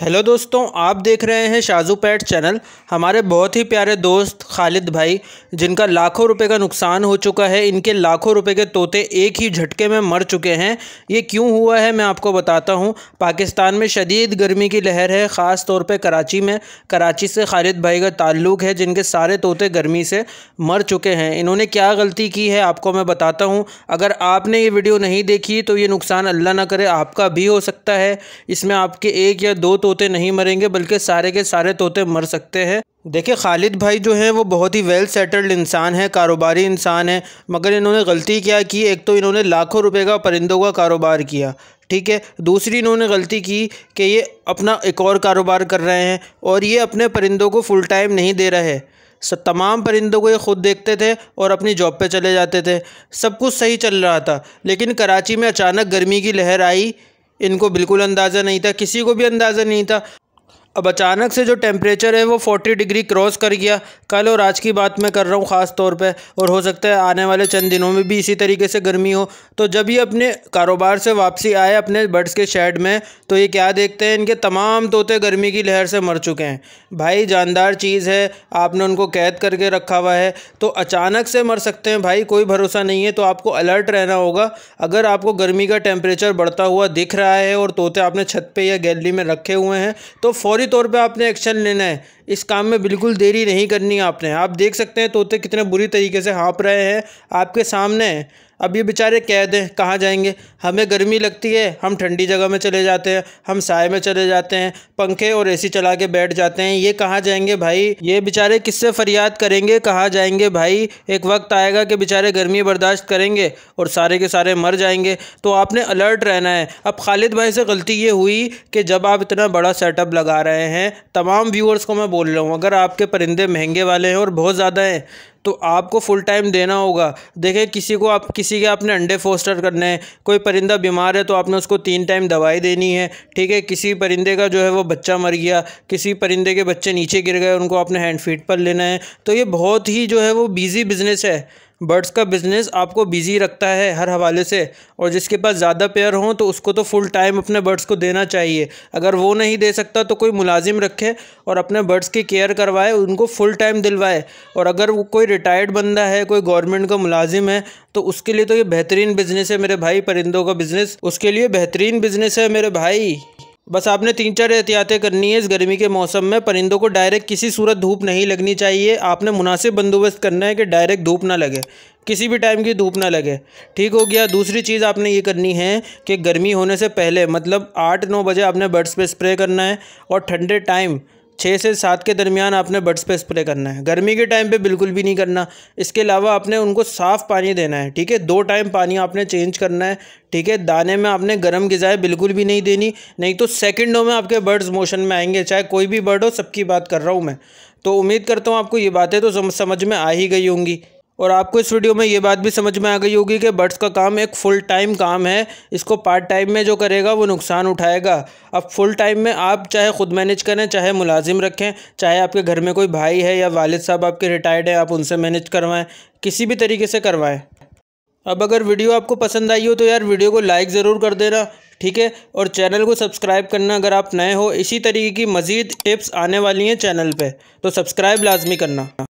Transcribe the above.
hello दोस्तों आप देख रहे हैं शाजू पैट चैनल हमारे बहुत ही प्यारे दोस्त खालिद भाई जिनका लाखों रुपए का नुकसान हो चुका है इनके लाखों रुपए के तोते एक ही झटके में मर चुके हैं ये क्यों हुआ है मैं आपको बताता हूँ पाकिस्तान में शदीद गर्मी की लहर है ख़ास तौर पे कराची में कराची से खालिद भाई का ताल्लुक़ है जिनके सारे तोते गर्मी से मर चुके हैं इन्होंने क्या गलती की है आपको मैं बताता हूँ अगर आपने ये वीडियो नहीं देखी तो ये नुकसान अल्लाह ना करे आपका भी हो सकता है इसमें आपके एक या दो तोते नहीं मरेंगे बल्कि सारे के सारे तोते मर सकते हैं देखिए खालिद भाई जो हैं वो बहुत ही वेल सेटल्ड इंसान है कारोबारी इंसान है मगर इन्होंने गलती क्या की एक तो इन्होंने लाखों रुपए का परिंदों का कारोबार किया ठीक है दूसरी इन्होंने गलती की कि ये अपना एक और कारोबार कर रहे हैं और ये अपने परिंदों को फुल टाइम नहीं दे रहे सब तमाम परिंदों को ये ख़ुद देखते थे और अपनी जॉब पे चले जाते थे सब कुछ सही चल रहा था लेकिन कराची में अचानक गर्मी की लहर आई इनको बिल्कुल अंदाज़ा नहीं था किसी को भी अंदाज़ा नहीं था अब अचानक से जो टेम्परेचर है वो 40 डिग्री क्रॉस कर गया कल और आज की बात मैं कर रहा हूँ ख़ास तौर पे और हो सकता है आने वाले चंद दिनों में भी इसी तरीके से गर्मी हो तो जब ये अपने कारोबार से वापसी आए अपने बर्ड्स के शेड में तो ये क्या देखते हैं इनके तमाम तोते गर्मी की लहर से मर चुके हैं भाई जानदार चीज़ है आपने उनको कैद करके रखा हुआ है तो अचानक से मर सकते हैं भाई कोई भरोसा नहीं है तो आपको अलर्ट रहना होगा अगर आपको गर्मी का टेम्परेचर बढ़ता हुआ दिख रहा है और तोते आपने छत पर या गैलरी में रखे हुए हैं तो फौरी फौरी तौर पे आपने एक्शन लेना है इस काम में बिल्कुल देरी नहीं करनी आपने आप देख सकते हैं तोते कितने बुरी तरीके से हाँप रहे हैं आपके सामने अब ये बेचारे कैद हैं कहाँ जाएंगे हमें गर्मी लगती है हम ठंडी जगह में चले जाते हैं हम साय में चले जाते हैं पंखे और एसी चला के बैठ जाते हैं ये कहाँ जाएंगे भाई ये बेचारे किससे फरियाद करेंगे कहाँ जाएंगे भाई एक वक्त आएगा कि बेचारे गर्मी बर्दाश्त करेंगे और सारे के सारे मर जाएंगे तो आपने अलर्ट रहना है अब खालिद भाई से गलती ये हुई कि जब आप इतना बड़ा सेटअप लगा रहे हैं तमाम व्यूअर्स को मैं बोल रहा हूँ अगर आपके परिंदे महंगे वाले हैं और बहुत ज़्यादा हैं तो आपको फुल टाइम देना होगा देखिए किसी को आप किसी के आपने अंडे फोस्टर करने हैं कोई परिंदा बीमार है तो आपने उसको तीन टाइम दवाई देनी है ठीक है किसी परिंदे का जो है वो बच्चा मर गया किसी परिंदे के बच्चे नीचे गिर गए उनको आपने हैंड फीड पर लेना है तो ये बहुत ही जो है वो बिज़ी बिज़नेस है बर्ड्स का बिज़नेस आपको बिज़ी रखता है हर हवाले से और जिसके पास ज़्यादा पेयर हों तो उसको तो फुल टाइम अपने बर्ड्स को देना चाहिए अगर वो नहीं दे सकता तो कोई मुलाजिम रखे और अपने बर्ड्स की केयर करवाए उनको फुल टाइम दिलवाए और अगर वो कोई रिटायर्ड बंदा है कोई गवर्नमेंट का मुलाजिम है तो उसके लिए तो ये बेहतरीन बिज़नेस है मेरे भाई परिंदों का बिज़नेस उसके लिए बेहतरीन बिज़नेस है मेरे भाई बस आपने तीन चार एहतियातें करनी है इस गर्मी के मौसम में परिंदों को डायरेक्ट किसी सूरत धूप नहीं लगनी चाहिए आपने मुनासिब बंदोबस्त करना है कि डायरेक्ट धूप ना लगे किसी भी टाइम की धूप ना लगे ठीक हो गया दूसरी चीज़ आपने ये करनी है कि गर्मी होने से पहले मतलब आठ नौ बजे आपने बर्ड्स पे स्प्रे करना है और ठंडे टाइम छः से सात के दरमियान आपने बर्ड्स पे स्प्रे करना है गर्मी के टाइम पे बिल्कुल भी नहीं करना इसके अलावा आपने उनको साफ़ पानी देना है ठीक है दो टाइम पानी आपने चेंज करना है ठीक है दाने में आपने गर्म गज़ाएँ बिल्कुल भी नहीं देनी नहीं तो सेकेंडों में आपके बर्ड्स मोशन में आएंगे चाहे कोई भी बर्ड हो सबकी बात कर रहा हूँ मैं तो उम्मीद करता हूँ आपको ये बातें तो समझ में आ ही गई होंगी और आपको इस वीडियो में ये बात भी समझ में आ गई होगी कि बर्ड्स का काम एक फुल टाइम काम है इसको पार्ट टाइम में जो करेगा वो नुकसान उठाएगा अब फुल टाइम में आप चाहे ख़ुद मैनेज करें चाहे मुलाजिम रखें चाहे आपके घर में कोई भाई है या वालिद साहब आपके रिटायर्ड हैं आप उनसे मैनेज करवाएँ किसी भी तरीके से करवाएँ अब अगर वीडियो आपको पसंद आई हो तो यार वीडियो को लाइक ज़रूर कर देना ठीक है और चैनल को सब्सक्राइब करना अगर आप नए हो इसी तरीके की मज़ीद टिप्स आने वाली हैं चैनल पे तो सब्सक्राइब लाजमी करना